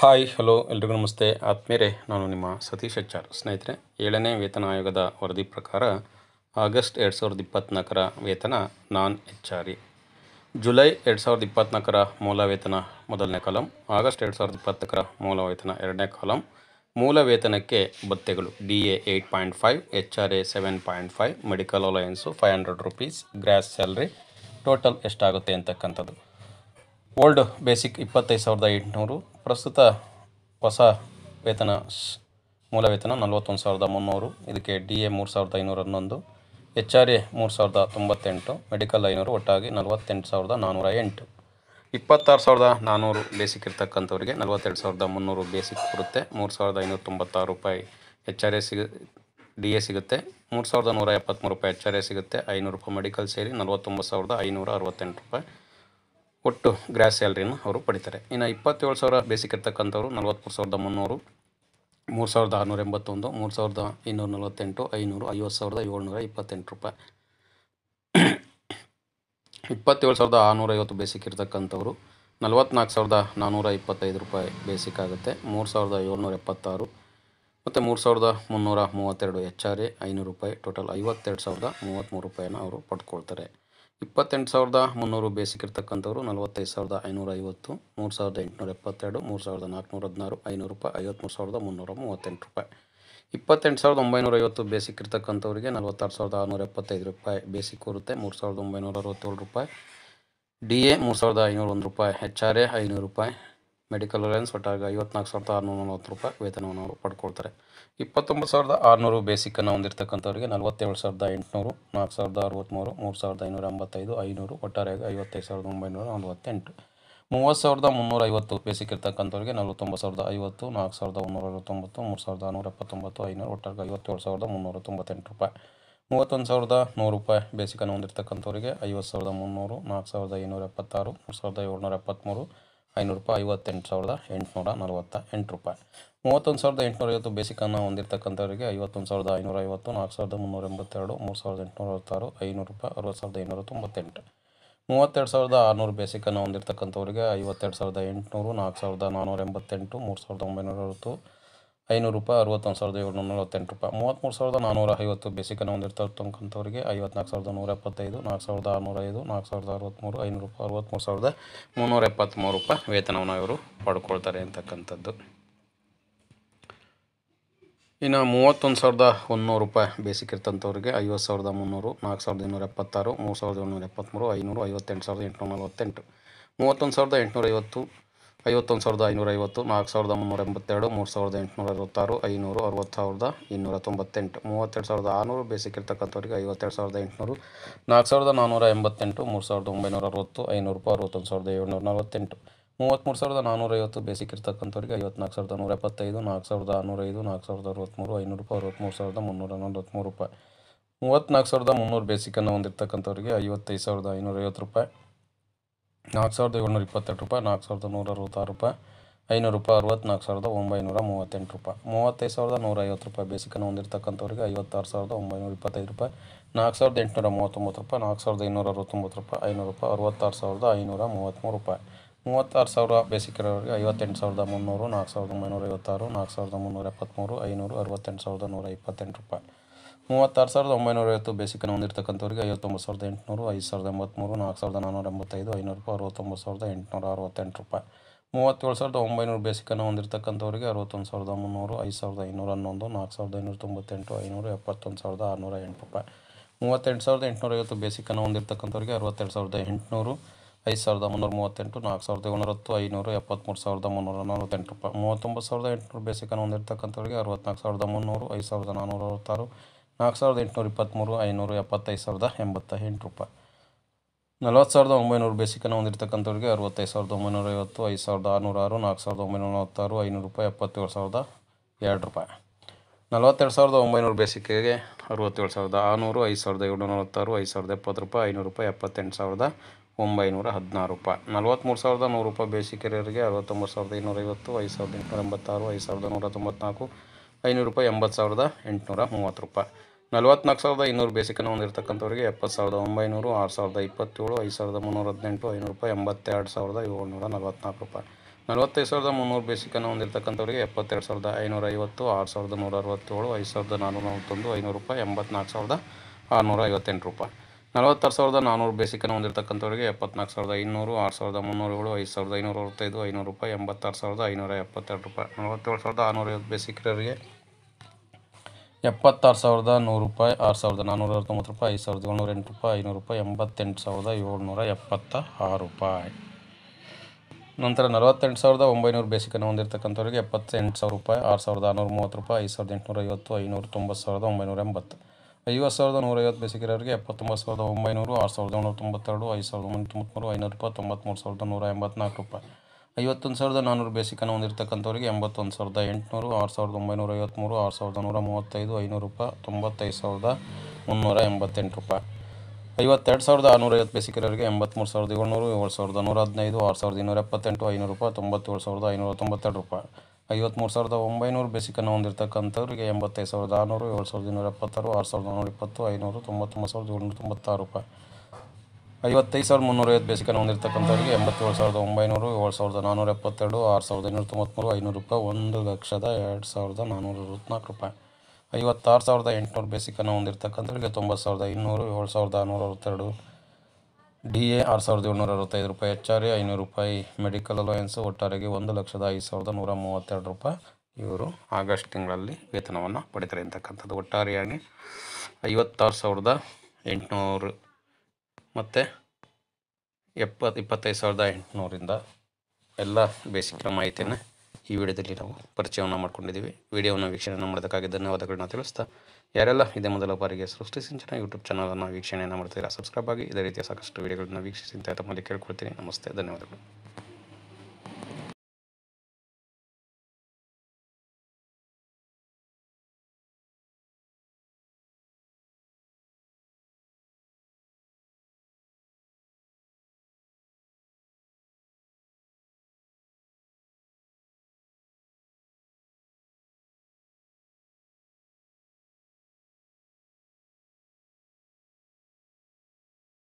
hi hello ಎಲ್ರಿಗೂ ನಮಸ್ತೆ ಆತ್ಮೇರೆ ನಾನು ನಿಮ್ಮ ಸತೀಶ್ ಎಚ್ ಸ್ನೇಹಿತರೆ ಏಳನೇ ವೇತನ ಆಯೋಗದ ವರದಿ ಪ್ರಕಾರ ಆಗಸ್ಟ್ ಎರಡು ಸಾವಿರದ ಇಪ್ಪತ್ತ್ನಾಲ್ಕರ ವೇತನ ನಾನ್ ಎಚ್ ಆರ್ ಇ ಜುಲೈ ಎರಡು ಸಾವಿರದ ಇಪ್ಪತ್ತ್ನಾಲ್ಕರ ಮೂಲ ವೇತನ ಮೊದಲನೇ ಕಾಲಂ ಆಗಸ್ಟ್ ಎರಡು ಸಾವಿರದ ಇಪ್ಪತ್ತಕ್ಕರ ಮೂಲ ವೇತನ ಎರಡನೇ ಕಾಲಂ ಮೂಲ ವೇತನಕ್ಕೆ ಭತ್ತೆಗಳು D A eight point five H R A seven point five medical allowance five hundred rupees gross salary total ಎಷ್ಟಾಗುತ್ತೆ ಅಂತಕ್ಕಂಥದ್ದು ಓಲ್ಡ್ ಬೇಸಿಕ್ ಇಪ್ಪತ್ತೈದು ಸಾವಿರದ ಎಂಟುನೂರು ಪ್ರಸ್ತುತ ಹೊಸ ವೇತನ ಮೂಲ ವೇತನ ನಲವತ್ತೊಂದು ಸಾವಿರದ ಮುನ್ನೂರು ಇದಕ್ಕೆ ಡಿ ಎ ಮೂರು ಸಾವಿರದ ಐನೂರ ಹನ್ನೊಂದು ಎಚ್ ಆರ್ ಎ ಮೂರು ಸಾವಿರದ ತೊಂಬತ್ತೆಂಟು ಮೆಡಿಕಲ್ ಐನೂರು ಒಟ್ಟಾಗಿ ನಲವತ್ತೆಂಟು ಸಾವಿರದ ನಾನ್ನೂರ ಎಂಟು ಇಪ್ಪತ್ತಾರು ಸಾವಿರದ ನಾನ್ನೂರು ಬೇಸಿಕ್ ಇರ್ತಕ್ಕಂಥವರಿಗೆ ನಲವತ್ತೆರಡು ಸಾವಿರದ ಮುನ್ನೂರು ಬೇಸಿಕ್ ಬರುತ್ತೆ ಮೂರು ಸಾವಿರದ ಐನೂರ ತೊಂಬತ್ತಾರು ರೂಪಾಯಿ ಎಚ್ ಆರ್ ಎ ಸಿಗ ಡಿ ಎ ಸಿಗುತ್ತೆ ಮೂರು ಸಾವಿರದ ನೂರ ಎಪ್ಪತ್ತ್ಮೂರು ರೂಪಾಯಿ ಎಚ್ ಆರ್ ಎ ಸಿಗುತ್ತೆ ಐನೂರು ರೂಪಾಯಿ ಮೆಡಿಕಲ್ ಸೇರಿ ನಲವತ್ತೊಂಬತ್ತು ಸಾವಿರದ ಐನೂರ ಅರವತ್ತೆಂಟು ರೂಪಾಯಿ ಒಟ್ಟು ಗ್ರಾಸ್ ಸ್ಯಾಲ್ರಿನ ಅವರು ಪಡಿತಾರೆ ಇನ್ನು ಇಪ್ಪತ್ತೇಳು ಸಾವಿರ ಬೇಸಿಕ್ ಇರ್ತಕ್ಕಂಥವ್ರು ನಲ್ವತ್ತ್ಮೂರು ಸಾವಿರದ ಮುನ್ನೂರು ಮೂರು ಸಾವಿರದ ಆರುನೂರ ಎಂಬತ್ತೊಂದು ಮೂರು ಸಾವಿರದ ಇನ್ನೂರ ನಲವತ್ತೆಂಟು ಐನೂರು ಐವತ್ತು ಸಾವಿರದ ಏಳ್ನೂರ ಇಪ್ಪತ್ತೆಂಟು ರೂಪಾಯಿ ಇಪ್ಪತ್ತೇಳು ಸಾವಿರದ ಆರುನೂರ ಐವತ್ತು ಬೇಸಿಕ್ ಇರ್ತಕ್ಕಂಥವ್ರು ನಲ್ವತ್ನಾಲ್ಕು ಸಾವಿರದ ನಾನ್ನೂರ ಇಪ್ಪತ್ತೈದು ರೂಪಾಯಿ ಬೇಸಿಕ್ ಆಗುತ್ತೆ ಮೂರು ಸಾವಿರದ ಏಳ್ನೂರ ಎಪ್ಪತ್ತಾರು ಮತ್ತು ಮೂರು ಸಾವಿರದ ಮುನ್ನೂರ ಮೂವತ್ತೆರಡು ಎಚ್ ಆರ್ ಎ ಐನೂರು ರೂಪಾಯಿ ಟೋಟಲ್ ಐವತ್ತೆರಡು ಸಾವಿರದ ಮೂವತ್ತ್ಮೂರು ರೂಪಾಯಿನ ಅವರು ಪಡ್ಕೊಳ್ತಾರೆ ಇಪ್ಪತ್ತೆಂಟು ಸಾವಿರದ ಮುನ್ನೂರು ಬೇಸಿಕ್ ಇರ್ತಕ್ಕಂಥವ್ರು ನಲವತ್ತೈದು ಸಾವಿರದ ಐನೂರ ಐವತ್ತು ಮೂರು ಸಾವಿರದ ಎಂಟುನೂರ ಎಪ್ಪತ್ತೆರಡು ಮೂರು ಸಾವಿರದ ನಾಲ್ಕುನೂರ ಹದಿನಾರು ಐನೂರು ರೂಪಾಯಿ ಐವತ್ತ್ಮೂರು ಸಾವಿರದ ಮುನ್ನೂರ ಮೂವತ್ತೆಂಟು ರೂಪಾಯಿ ಇಪ್ಪತ್ತೆಂಟು ಸಾವಿರದ ಒಂಬೈನೂರ ಐವತ್ತು ಬೇಸಿಕ್ ಇರ್ತಕ್ಕಂಥವ್ರಿಗೆ ನಲವತ್ತಾರು ಸಾವಿರದ ಆರುನೂರ ಎಪ್ಪತ್ತೈದು ರೂಪಾಯಿ ಬೇಸಿಕ್ ಇರುತ್ತೆ ಮೂರು ಸಾವಿರದ ಒಂಬೈನೂರ ಅರವತ್ತೇಳು ರೂಪಾಯಿ ಡಿ ಎ ಮೂರು ಸಾವಿರದ ಐನೂರ ಒಂದು ರೂಪಾಯಿ ಹೆಚ್ ಆರ್ ಎ ಐನೂರು ರೂಪಾಯಿ ಮೆಡಿಕಲ್ ಅಲೈನ್ಸ್ ಒಟ್ಟಾಗ ಐವತ್ನಾಲ್ಕು ಸಾವಿರದ ಆರುನೂರ ನಲವತ್ತು ರೂಪಾಯಿ ವೇತನವನ್ನು ಅವರು ಪಡ್ಕೊಳ್ತಾರೆ ಇಪ್ಪತ್ತೊಂಬತ್ತು ಸಾವಿರದ ಆರುನೂರು ಬೇಸಿಕನ್ನು ಹೊಂದಿರತಕ್ಕಂಥವರಿಗೆ ನಲವತ್ತೇಳು ಸಾವಿರದ ಎಂಟುನೂರು ನಾಲ್ಕು ಸಾವಿರದ ಅರವತ್ತ್ಮೂರು ಮೂರು ಸಾವಿರದ ಐನೂರ ಎಂಬತ್ತೈದು ಐನೂರು ಒಟ್ಟಾರೆಯಾಗಿ ಐವತ್ತೈದು ಸಾವಿರದ ಒಂಬೈನೂರ ನಲವತ್ತೆಂಟು ಮೂವತ್ತು ಸಾವಿರದ ಮುನ್ನೂರ ಐವತ್ತು ಬೇಸಿಕ್ ಇರ್ತಕ್ಕಂಥವ್ರಿಗೆ ನಲವತ್ತೊಂಬತ್ತು ಸಾವಿರದ ಐವತ್ತು ನಾಲ್ಕು ಸಾವಿರದ ಮುನ್ನೂರ ಅರವತ್ತೊಂಬತ್ತು ಮೂರು ಸಾವಿರದ ನೂರ ಎಪ್ಪತ್ತೊಂಬತ್ತು ಐನೂರು ಒಟ್ಟಾರೆ ಐವತ್ತೇಳು ಸಾವಿರದ ಮುನ್ನೂರ ತೊಂಬತ್ತೆಂಟು ರೂಪಾಯಿ ಮೂವತ್ತೊಂದು ಸಾವಿರದ ನೂರು ರೂಪಾಯಿ ಬೇಸಿಕನ್ನು ಹೊಂದಿರತಕ್ಕಂಥವರಿಗೆ ಐವತ್ತು ಸಾವಿರದ ಮುನ್ನೂರು ನಾಲ್ಕು ಸಾವಿರದ ಐನೂರ ಎಪ್ಪತ್ತಾರು ಮೂರು ಸಾವಿರದ ಏಳ್ನೂರ ಎಪ್ಪತ್ತ್ಮೂರು ಐನೂರು ರೂಪಾಯಿ ಐವತ್ತೆಂಟು ಸಾವಿರದ ಎಂಟುನೂರ ನಲವತ್ತ ಎಂಟು ರೂಪಾಯಿ ಮೂವತ್ತೊಂದು ಸಾವಿರದ ಎಂಟುನೂರ ಐವತ್ತು ಬೇಸಿಕನ್ನು ಹೊಂದಿರತಕ್ಕಂಥವರಿಗೆ ಐವತ್ತೊಂದು ಸಾವಿರದ ಐನೂರ ಐವತ್ತು ನಾಲ್ಕು ಸಾವಿರದ ಮುನ್ನೂರ ಎಂಬತ್ತೆರಡು ಮೂರು ಸಾವಿರದ ಎಂಟುನೂರ ಅರವತ್ತಾರು ಐನೂರು ರೂಪಾಯಿ ಅರವತ್ತು ಸಾವಿರದ ಐನೂರ ತೊಂಬತ್ತೆಂಟು ಮೂವತ್ತೆರಡು ಸಾವಿರದ ಆರುನೂರು ಬೇಸಿಕನ್ನು ಹೊಂದಿರತಕ್ಕಂಥವರಿಗೆ ಐವತ್ತೆರಡು ಸಾವಿರದ ಎಂಟುನೂರು ನಾಲ್ಕು ಸಾವಿರದ ನಾನ್ನೂರ ಎಂಬತ್ತೆಂಟು ಮೂರು ಸಾವಿರದ ಒಂಬೈನೂರ ಅರವತ್ತು ಐನೂರು ರೂಪಾಯಿ ಅರವತ್ತೊಂದು ಸಾವಿರದ ಏಳ್ನೂರ ನಲವತ್ತೆಂಟು ರೂಪಾಯಿ ಮೂವತ್ತ್ಮೂರು ಸಾವಿರದ ನಾನ್ನೂರ ಐವತ್ತು ಬೇಸಿಕನ್ನು ಹೊಂದಿರ್ತಕ್ಕಂಥವ್ರಿಗೆ ಐವತ್ನಾಲ್ಕು ಸಾವಿರದ ನೂರ ಎಪ್ಪತ್ತೈದು ನಾಲ್ಕು ಸಾವಿರದ ಆರುನೂರ ಐದು ನಾಲ್ಕು ಸಾವಿರದ ಅರವತ್ತ್ಮೂರು ಐನೂರು ರೂಪಾಯಿ ಅರವತ್ತ್ಮೂರು ಸಾವಿರದ ಮುನ್ನೂರ ಎಪ್ಪತ್ತ್ಮೂರು ರೂಪಾಯಿ ವೇತನವನ್ನು ಇವರು ಪಡ್ಕೊಳ್ತಾರೆ ಅಂತಕ್ಕಂಥದ್ದು ಇನ್ನು ಮೂವತ್ತೊಂದು ಸಾವಿರದ ಒನ್ನೂರು ರೂಪಾಯಿ ಬೇಸಿಕ್ ಇರ್ತಂಥವ್ರಿಗೆ ಐವತ್ತು ಸಾವಿರದ ಮುನ್ನೂರು ನಾಲ್ಕು ಸಾವಿರದ ಇನ್ನೂರ ಎಪ್ಪತ್ತಾರು ಮೂರು ಸಾವಿರದ ಏಳ್ನೂರ ಎಪ್ಪತ್ತ್ಮೂರು ಐನೂರು ಐವತ್ತೆಂಟು ಸಾವಿರದ ಎಂಟುನೂರ ನಲವತ್ತೆಂಟು ಮೂವತ್ತೊಂದು ಸಾವಿರದ ಎಂಟುನೂರ ಐವತ್ತು ಐವತ್ತೊಂದು ಸಾವಿರದ ಐನೂರ ಐವತ್ತು ನಾಲ್ಕು ಸಾವಿರದ ಮುನ್ನೂರ ಎಂಬತ್ತೆರಡು ಮೂರು ಸಾವಿರದ ಎಂಟುನೂರ ಅರವತ್ತಾರು ಐನೂರು ಅರವತ್ತು ಸಾವಿರದ ಇನ್ನೂರ ತೊಂಬತ್ತೆಂಟು ಮೂವತ್ತೆರಡು ಸಾವಿರದ ಆರುನೂರು ಬೇಸಿಕ್ ಇರ್ತಕ್ಕಂಥವ್ರಿಗೆ ಐವತ್ತೆರಡು ಸಾವಿರದ ಎಂಟುನೂರು ನಾಲ್ಕು ಸಾವಿರದ ನಾನ್ನೂರ ಎಂಬತ್ತೆಂಟು ಮೂರು ಸಾವಿರದ ಒಂಬೈನೂರ ಅರವತ್ತು ಐನೂರು ರೂಪಾಯಿ ಅರವತ್ತೊಂದು ಸಾವಿರದ ಏಳ್ನೂರ ನಲವತ್ತೆಂಟು ಮೂವತ್ತ್ಮೂರು ಸಾವಿರದ ಐವತ್ತು ಬೇಸಿಕ್ ಇರ್ತಕ್ಕಂಥವ್ರಿಗೆ ಐವತ್ನಾಲ್ಕು ಸಾವಿರದ ನೂರ ಎಪ್ಪತ್ತೈದು ನಾಲ್ಕು ಸಾವಿರದ ಐದು ನಾಲ್ಕು ಸಾವಿರದ ಅರವತ್ತ್ಮೂರು ಐನೂರು ರೂಪಾಯಿ ಅರವತ್ತ್ಮೂರು ಸಾವಿರದ ಮುನ್ನೂರ ನಲವತ್ತ್ಮೂರು ರೂಪಾಯಿ ಮೂವತ್ತ್ನಾಲ್ಕು ಸಾವಿರದ ಮುನ್ನೂರು ಬೇಸಿಕನ್ನು ಹೊಂದಿರತಕ್ಕಂಥವ್ರಿಗೆ ಐವತ್ತೈದು ಸಾವಿರದ ಐನೂರ ಐವತ್ತು ರೂಪಾಯಿ ನಾಲ್ಕು ಸಾವಿರದ ಏಳ್ನೂರ ಇಪ್ಪತ್ತೆಂಟು ರೂಪಾಯಿ ನಾಲ್ಕು ಸಾವಿರದ ನೂರ ಅರವತ್ತಾರು ರೂಪಾಯಿ ಐನೂರು ರೂಪಾಯಿ ಅರವತ್ತ್ನಾಲ್ಕು ಸಾವಿರದ ಒಂಬೈನೂರ ಮೂವತ್ತೆಂಟು ರೂಪಾಯಿ ಮೂವತ್ತೈದು ಸಾವಿರದ ನೂರ ಐವತ್ತು ರೂಪಾಯಿ ಬೇಸಿಕನ್ನು ಹೊಂದಿರತಕ್ಕಂಥವ್ರಿಗೆ ಐವತ್ತಾರು ಸಾವಿರದ ಒಂಬೈನೂರ ಇಪ್ಪತ್ತೈದು ರೂಪಾಯಿ ನಾಲ್ಕು ಸಾವಿರದ ಎಂಟುನೂರ ಮೂವತ್ತೊಂಬತ್ತು ರೂಪಾಯಿ ನಾಲ್ಕು ಸಾವಿರದ ಐನೂರ ಅರವತ್ತೊಂಬತ್ತು ರೂಪಾಯಿ ಐನೂರು ರೂಪಾಯಿ ಅರವತ್ತಾರು ಸಾವಿರದ ಐನೂರ ಮೂವತ್ತ್ಮೂರು ರೂಪಾಯಿ ಮೂವತ್ತಾರು ಸಾವಿರ ಬೇಸಿಕ್ ಇರೋರಿಗೆ ಐವತ್ತೆಂಟು ಸಾವಿರದ ಮುನ್ನೂರು ನಾಲ್ಕು ಸಾವಿರದ ಒಂಬೈನೂರ ಐವತ್ತಾರು ನಾಲ್ಕು ಸಾವಿರದ ಮುನ್ನೂರ ಎಪ್ಪತ್ತ್ಮೂರು ಐನೂರು ಅರವತ್ತೆಂಟು ಸಾವಿರದ ನೂರ ಇಪ್ಪತ್ತೆಂಟು ರೂಪಾಯಿ ಮೂವತ್ತಾರು ಸಾವಿರದ ಒಂಬೈನೂರ ಐವತ್ತು ಬೇಸಿಕನ್ನು ಹೊಂದಿರತಕ್ಕಂಥವ್ರಿಗೆ ಐವತ್ತೊಂಬತ್ತು ಸಾವಿರದ ಎಂಟುನೂರು ಐದು ಸಾವಿರದ ಎಂಬತ್ತ್ಮೂರು ನಾಲ್ಕು ಸಾವಿರದ ನಾನ್ನೂರ ಎಂಬತ್ತೈದು ಐನೂರು ರೂಪಾಯಿ ಅರವತ್ತೊಂಬತ್ತು ಸಾವಿರದ ಎಂಟುನೂರ ಅರವತ್ತೆಂಟು ರೂಪಾಯಿ ಮೂವತ್ತೇಳು ಸಾವಿರದ ಒಂಬೈನೂರು ಬೇಸಿಕನ್ನು ಹೊಂದಿರತಕ್ಕಂಥವ್ರಿಗೆ ಅರವತ್ತೊಂದು ಸಾವಿರದ ಮುನ್ನೂರು ಐದು ಸಾವಿರದ ಐನೂರ ಹನ್ನೊಂದು ನಾಲ್ಕು ಸಾವಿರದ ಐನೂರ ತೊಂಬತ್ತೆಂಟು ಐನೂರು ಎಪ್ಪತ್ತೊಂದು ಸಾವಿರದ ಆರುನೂರ ಎಂಟು ರೂಪಾಯಿ ಮೂವತ್ತೆಂಟು ಸಾವಿರದ ಎಂಟುನೂರ ಐವತ್ತು ಬೇಸಿಕನ್ನು ಹೊಂದಿರತಕ್ಕಂಥವ್ರಿಗೆ ಅರವತ್ತೆರಡು ಸಾವಿರದ ಎಂಟುನೂರು ಐದು ಸಾವಿರದ ಮುನ್ನೂರ ಮೂವತ್ತೆಂಟು ನಾಲ್ಕು ಸಾವಿರದ ಏಳ್ನೂರತ್ತು ಐನೂರು ಎಪ್ಪತ್ತ್ಮೂರು ಸಾವಿರದ ಮುನ್ನೂರ ನಲವತ್ತೆಂಟು ರೂಪಾಯಿ ಮೂವತ್ತೊಂಬತ್ತು ಸಾವಿರದ ಎಂಟುನೂರು ಬೇಸಿಕನ್ನು ಹೊಂದಿರತಕ್ಕಂಥವ್ರಿಗೆ ಅರವತ್ತ್ನಾಲ್ಕು ಸಾವಿರದ ಮುನ್ನೂರು ಐದು ಸಾವಿರದ ನಾನ್ನೂರ ಅರವತ್ತಾರು ನಾಲ್ಕು ಸಾವಿರದ ಎಂಟುನೂರ ಇಪ್ಪತ್ತ್ಮೂರು ಐನೂರು ಎಪ್ಪತ್ತೈದು ಸಾವಿರದ ಎಂಬತ್ತ ಎಂಟು ರೂಪಾಯಿ ನಲ್ವತ್ತು ಸಾವಿರದ ಒಂಬೈನೂರು ಬೇಸಿಕನ್ನು ಹೊಂದಿರತಕ್ಕಂಥವ್ರಿಗೆ ಅರವತ್ತೈದು ಸಾವಿರದ ಒಂಬೈನೂರ ಐವತ್ತು ಐದು ಸಾವಿರದ ಆರುನೂರ ಆರು ನಾಲ್ಕು ಸಾವಿರದ ಒಂಬೈನೂರ ನಲವತ್ತಾರು ಐನೂರು ರೂಪಾಯಿ ಎಪ್ಪತ್ತೇಳು ಸಾವಿರದ ಎರಡು ರೂಪಾಯಿ ನಲವತ್ತೆರಡು ಸಾವಿರದ ಒಂಬೈನೂರು ಬೇಸಿಕೆಗೆ ಅರವತ್ತೇಳು ಸಾವಿರದ ಆರುನೂರು ಐದು ಸಾವಿರದ ಏಳ್ನೂರ ನಲವತ್ತಾರು ಐದು ಸಾವಿರದ ಎಪ್ಪತ್ತು ರೂಪಾಯಿ ಐನೂರು ರೂಪಾಯಿ ಎಪ್ಪತ್ತೆಂಟು ಸಾವಿರದ ಒಂಬೈನೂರ ಹದಿನಾರು ರೂಪಾಯಿ ನಲವತ್ತ್ಮೂರು ಸಾವಿರದ ನೂರು ರೂಪಾಯಿ ಬೇಸಿಗೆರಿಗೆ ಅರವತ್ತೊಂಬತ್ತು ಸಾವಿರದ ಇನ್ನೂರೈವತ್ತು ಐದು ಸಾವಿರದ ಎಂಟುನೂರ ಎಂಬತ್ತಾರು ಐದು ಸಾವಿರದ ನೂರ ತೊಂಬತ್ತ್ನಾಲ್ಕು ಐನೂರು ರೂಪಾಯಿ ಎಂಬತ್ತು ಸಾವಿರದ ಎಂಟುನೂರ ಮೂವತ್ತು ರೂಪಾಯಿ ನಲ್ವತ್ನಾಲ್ಕು ಸಾವಿರದ ಇನ್ನೂರು ಬೇಸಿಕ್ ಅನ್ನು ಹೊಂದಿರತಕ್ಕಂಥವ್ರಿಗೆ ಎಪ್ಪತ್ತು ಸಾವಿರದ ಒಂಬೈನೂರು ಆರು ಸಾವಿರದ ಇಪ್ಪತ್ತೇಳು ಐದು ಸಾವಿರದ ಮುನ್ನೂರ ಹದಿನೆಂಟು ಐನೂರು ರೂಪಾಯಿ ಎಂಬತ್ತೆರಡು ಸಾವಿರದ ಏಳ್ನೂರ ನಲವತ್ನಾಲ್ಕು ರೂಪಾಯಿ ನಲವತ್ತೈದು ಸಾವಿರದ ಮುನ್ನೂರು ಬೇಸಿಕನ್ನು ಹೊಂದಿರತಕ್ಕಂಥವ್ರಿಗೆ ಎಪ್ಪತ್ತೆರಡು ಸಾವಿರದ ಐನೂರ ಐವತ್ತು ಆರು ಸಾವಿರದ ನೂರ ಅರವತ್ತೇಳು ಐದು ಸಾವಿರದ ನಾನ್ನೂರ ನಲವತ್ತೊಂದು ಐನೂರು ರೂಪಾಯಿ ಎಂಬತ್ನಾಲ್ಕು ಸಾವಿರದ ಆರುನೂರ ಐವತ್ತೆಂಟು ರೂಪಾಯಿ ನಲವತ್ತಾರು ಸಾವಿರದ ನಾನ್ನೂರು ಬೇಸಿಕನ್ನು ಹೊಂದಿರತಕ್ಕಂಥವರಿಗೆ ಎಪ್ಪತ್ನಾಲ್ಕು ಸಾವಿರದ ಇನ್ನೂರು ಆರು ಸಾವಿರದ ಮುನ್ನೂರ ಏಳು ಐದು ಸಾವಿರದ ಐನೂರ ಅರವತ್ತೈದು ಐನೂರು ರೂಪಾಯಿ ಎಂಬತ್ತಾರು ಸಾವಿರದ ಐನೂರ ಎಪ್ಪತ್ತೆರಡು ರೂಪಾಯಿ ನಲವತ್ತೇಳು ಸಾವಿರದ ಆರುನೂರ ಐವತ್ತು ಬೇಸಿಕರಿಗೆ ಎಪ್ಪತ್ತಾರು ಸಾವಿರದ ನೂರು ರೂಪಾಯಿ ಆರು ಸಾವಿರದ ನಾನ್ನೂರ ಅರವತ್ತೊಂಬತ್ತು ರೂಪಾಯಿ ಐದು ಸಾವಿರದ ಏಳ್ನೂರ ಎಂಟು ರೂಪಾಯಿ ಐನೂರು ರೂಪಾಯಿ ಎಂಬತ್ತೆಂಟು ಸಾವಿರದ ಏಳ್ನೂರ ಎಪ್ಪತ್ತ ಆರು ರೂಪಾಯಿ ನಂತರ ನಲವತ್ತೆಂಟು ಸಾವಿರದ ಒಂಬೈನೂರು ಬೇಸಿಕನ್ನು ಹೊಂದಿರತಕ್ಕಂಥವ್ರಿಗೆ ಎಪ್ಪತ್ತೆಂಟು ಸಾವಿರ ರೂಪಾಯಿ ಆರು ಸಾವಿರದ ಆರುನೂರ ಮೂವತ್ತು ರೂಪಾಯಿ ಐದು ಸಾವಿರದ ಎಂಟುನೂರ ಐವತ್ತು ಐನೂರು ತೊಂಬತ್ತು ಸಾವಿರದ ಒಂಬೈನೂರ ಎಂಬತ್ತು ಐವತ್ತು ಸಾವಿರದ ನೂರೈವತ್ತು ಇರೋರಿಗೆ ಎಪ್ಪತ್ತೊಂಬತ್ತು ಸಾವಿರದ ಒಂಬೈನೂರು ಆರು ಸಾವಿರದ ಏಳ್ನೂರ ತೊಂಬತ್ತೆರಡು ಐದು ಸಾವಿರದ ಒಂಬೈನೂರ ತೊಂಬತ್ತ್ಮೂರು ಐನೂರು ರೂಪಾಯಿ ತೊಂಬತ್ತ್ಮೂರು ಸಾವಿರದ ನೂರ ಎಂಬತ್ತ್ನಾಲ್ಕು ರೂಪಾಯಿ ಐವತ್ತೊಂದು ಸಾವಿರದ ನಾನ್ನೂರು ಬೇಸಿಕನ್ನು ಹೊಂದಿರತಕ್ಕಂಥವ್ರಿಗೆ ಎಂಬತ್ತೊಂದು ಸಾವಿರದ ಎಂಟುನೂರು ಆರು ಸಾವಿರದ ಒಂಬೈನೂರ ಐವತ್ತ್ಮೂರು ಆರು ಸಾವಿರದ ನೂರ ಮೂವತ್ತೈದು ಐನೂರು ರೂಪಾಯಿ ತೊಂಬತ್ತೈದು ಸಾವಿರದ ಮುನ್ನೂರ ಎಂಬತ್ತೆಂಟು ರೂಪಾಯಿ ಐವತ್ತೆರಡು ಸಾವಿರದ ಐವತ್ತು ಬೇಸಿಕರವರಿಗೆ ಎಂಬತ್ತ್ಮೂರು ಸಾವಿರದ ಏಳ್ನೂರು ಏಳು ಸಾವಿರದ ನೂರ ಹದಿನೈದು ಆರು ಸಾವಿರದ ಇನ್ನೂರ ಎಪ್ಪತ್ತೆಂಟು ಐನೂರು ರೂಪಾಯಿ ತೊಂಬತ್ತೇಳು ಸಾವಿರದ ಐನೂರ ತೊಂಬತ್ತೆರಡು ರೂಪಾಯಿ ಐವತ್ತ್ಮೂರು ಸಾವಿರದ ಒಂಬೈನೂರು ಬೇಸಿಕನ್ನು ಹೊಂದಿರತಕ್ಕಂಥವ್ರಿಗೆ ಎಂಬತ್ತೈದು ಸಾವಿರದ ಆರುನೂರು ಏಳು ಸಾವಿರದ ಇನ್ನೂರ ಎಪ್ಪತ್ತಾರು ಆರು ಸಾವಿರದ ನೂರ ಇಪ್ಪತ್ತು ಐನೂರು ತೊಂಬತ್ತೊಂಬತ್ತು ಸಾವಿರದ ಏಳ್ನೂರ ತೊಂಬತ್ತಾರು ರೂಪಾಯಿ ಐವತ್ತೈದು ಸಾವಿರದ ಮುನ್ನೂರ ಮುನ್ನೂರೈವತ್ತು ಬೇಸಿಕನ್ನು ಹೊಂದಿರತಕ್ಕಂಥವ್ರಿಗೆ ಎಂಬತ್ತೇಳು ಸಾವಿರದ ಒಂಬೈನೂರು ಏಳು ಸಾವಿರದ ನಾನ್ನೂರ ಎಪ್ಪತ್ತೆರಡು ಆರು ಸಾವಿರದ ಇನ್ನೂರ ತೊಂಬತ್ತ್ಮೂರು ಐನೂರು ರೂಪಾಯಿ ಒಂದು ಲಕ್ಷದ ಎರಡು ಸಾವಿರದ ನಾನ್ನೂರ ಅರವತ್ತ್ನಾಲ್ಕು ರೂಪಾಯಿ ಐವತ್ತಾರು ಸಾವಿರದ ಎಂಟುನೂರು ಬೇಸಿಕನ್ನು ಹೊಂದಿರತಕ್ಕಂಥವ್ರಿಗೆ ತೊಂಬತ್ತು ಸಾವಿರದ ಇನ್ನೂರು ಏಳು ಸಾವಿರದ ನೂರ ಅರವತ್ತೆರಡು ಡಿ ಎ ಆರು ಸಾವಿರದ ಏಳ್ನೂರ ಅರವತ್ತೈದು ರೂಪಾಯಿ ಎಚ್ ಆರ್ ಎ ಐನೂರು ರೂಪಾಯಿ ಮೆಡಿಕಲ್ ಅಲೋಯನ್ಸು ಒಟ್ಟಾರೆಗೆ ಒಂದು ಲಕ್ಷದ ಐದು ಸಾವಿರದ ನೂರ ಮೂವತ್ತೆರಡು ರೂಪಾಯಿ ಇವರು ಆಗಸ್ಟ್ ತಿಂಗಳಲ್ಲಿ ವೇತನವನ್ನು ಪಡಿತಾರೆ ಅಂತಕ್ಕಂಥದ್ದು ಒಟ್ಟಾರೆಯಾಗಿ ಐವತ್ತಾರು ಸಾವಿರದ ಎಂಟುನೂರು ಮತ್ತು ಎಪ್ಪತ್ತು ಇಪ್ಪತ್ತೈದು ಸಾವಿರದ ಎಂಟುನೂರಿಂದ ಎಲ್ಲ ಬೇಸಿಕ್ ಮಾಹಿತಿಯನ್ನು ಈ ವಿಡಿಯೋದಲ್ಲಿ ನಾವು ಪರಿಚಯವನ್ನು ಮಾಡ್ಕೊಂಡಿದ್ದೀವಿ ವಿಡಿಯೋವನ್ನು ವೀಕ್ಷಣೆಯನ್ನು ಮಾಡೋದಕ್ಕಾಗಿ ಧನ್ಯವಾದಗಳನ್ನ ತಿಳಿಸ್ತಾ ಯಾರೆಲ್ಲ ಇದೇ ಮೊದಲ ಬಾರಿಗೆ ಸೃಷ್ಟಿ ಸಿಂಚನ ಯೂಟ್ಯೂಬ್ ಚಾನಲನ್ನು ವೀಕ್ಷಣೆಯನ್ನು ಮಾಡ್ತೀರಾ ಸಬ್ಸ್ಕ್ರೈಬ್ ಆಗಿ ಇದೇ ರೀತಿಯ ಸಾಕಷ್ಟು ವಿಡಿಯೋಗಳನ್ನು ವೀಕ್ಷಿಸಿ ಅಂತ ತಮ್ಮಲ್ಲಿ ಕೇಳ್ಕೊಳ್ತೀನಿ ನಮಸ್ತೆ ಧನ್ಯವಾದಗಳು